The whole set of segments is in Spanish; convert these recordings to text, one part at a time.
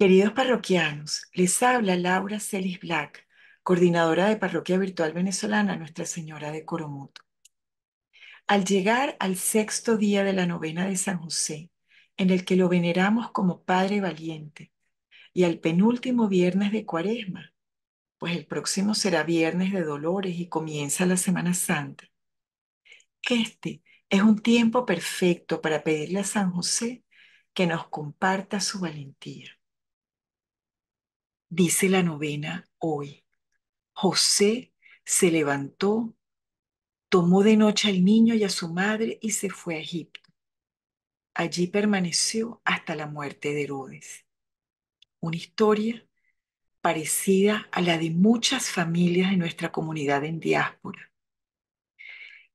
Queridos parroquianos, les habla Laura Celis Black, coordinadora de Parroquia Virtual Venezolana Nuestra Señora de Coromoto. Al llegar al sexto día de la novena de San José, en el que lo veneramos como Padre Valiente, y al penúltimo viernes de Cuaresma, pues el próximo será Viernes de Dolores y comienza la Semana Santa. que Este es un tiempo perfecto para pedirle a San José que nos comparta su valentía Dice la novena hoy. José se levantó, tomó de noche al niño y a su madre y se fue a Egipto. Allí permaneció hasta la muerte de Herodes. Una historia parecida a la de muchas familias de nuestra comunidad en diáspora,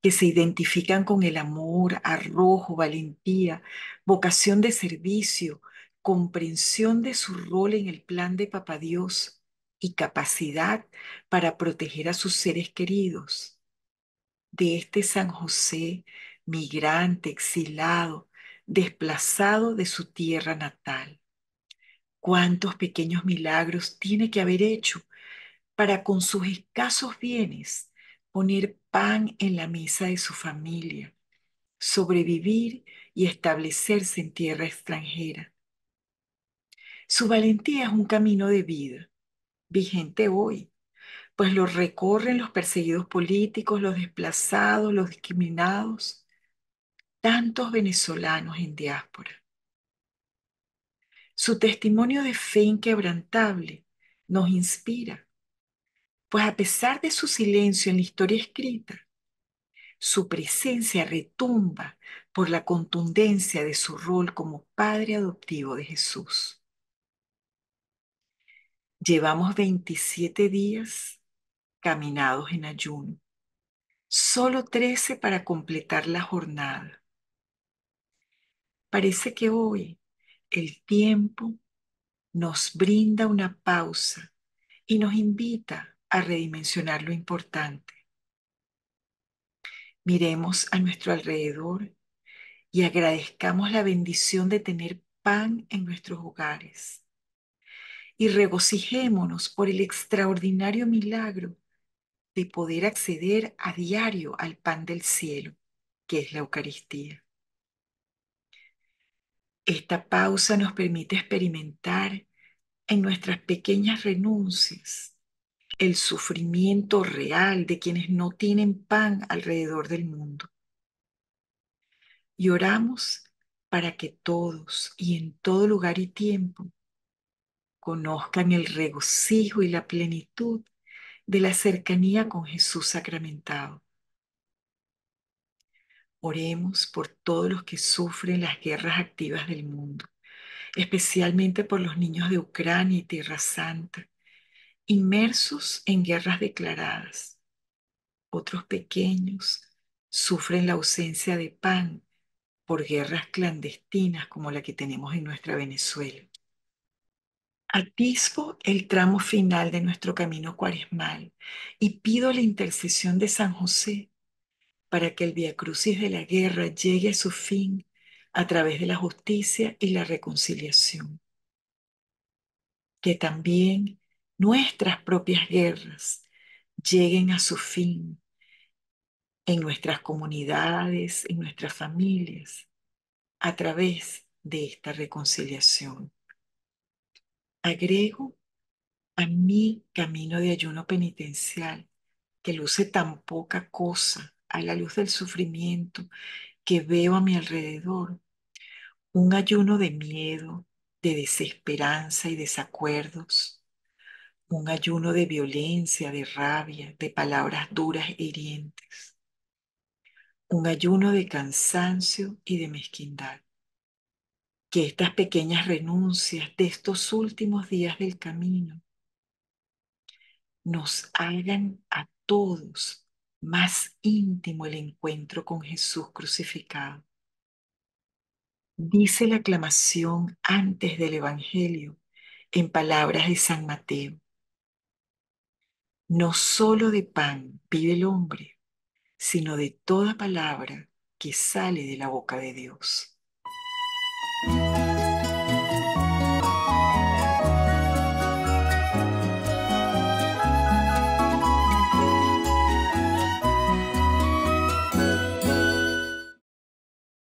que se identifican con el amor, arrojo, valentía, vocación de servicio, comprensión de su rol en el plan de Papá Dios y capacidad para proteger a sus seres queridos. De este San José, migrante, exilado, desplazado de su tierra natal. ¿Cuántos pequeños milagros tiene que haber hecho para con sus escasos bienes poner pan en la mesa de su familia, sobrevivir y establecerse en tierra extranjera? Su valentía es un camino de vida, vigente hoy, pues lo recorren los perseguidos políticos, los desplazados, los discriminados, tantos venezolanos en diáspora. Su testimonio de fe inquebrantable nos inspira, pues a pesar de su silencio en la historia escrita, su presencia retumba por la contundencia de su rol como Padre adoptivo de Jesús. Llevamos 27 días caminados en ayuno, solo 13 para completar la jornada. Parece que hoy el tiempo nos brinda una pausa y nos invita a redimensionar lo importante. Miremos a nuestro alrededor y agradezcamos la bendición de tener pan en nuestros hogares, y regocijémonos por el extraordinario milagro de poder acceder a diario al pan del cielo, que es la Eucaristía. Esta pausa nos permite experimentar en nuestras pequeñas renuncias el sufrimiento real de quienes no tienen pan alrededor del mundo. Y para que todos y en todo lugar y tiempo conozcan el regocijo y la plenitud de la cercanía con Jesús sacramentado. Oremos por todos los que sufren las guerras activas del mundo, especialmente por los niños de Ucrania y Tierra Santa, inmersos en guerras declaradas. Otros pequeños sufren la ausencia de pan por guerras clandestinas como la que tenemos en nuestra Venezuela. Atisbo el tramo final de nuestro camino cuaresmal y pido la intercesión de San José para que el viacrucis de la guerra llegue a su fin a través de la justicia y la reconciliación. Que también nuestras propias guerras lleguen a su fin en nuestras comunidades, en nuestras familias, a través de esta reconciliación agrego a mi camino de ayuno penitencial, que luce tan poca cosa a la luz del sufrimiento que veo a mi alrededor, un ayuno de miedo, de desesperanza y desacuerdos, un ayuno de violencia, de rabia, de palabras duras e hirientes, un ayuno de cansancio y de mezquindad que estas pequeñas renuncias de estos últimos días del camino nos hagan a todos más íntimo el encuentro con Jesús crucificado. Dice la aclamación antes del Evangelio en palabras de San Mateo. No solo de pan vive el hombre, sino de toda palabra que sale de la boca de Dios.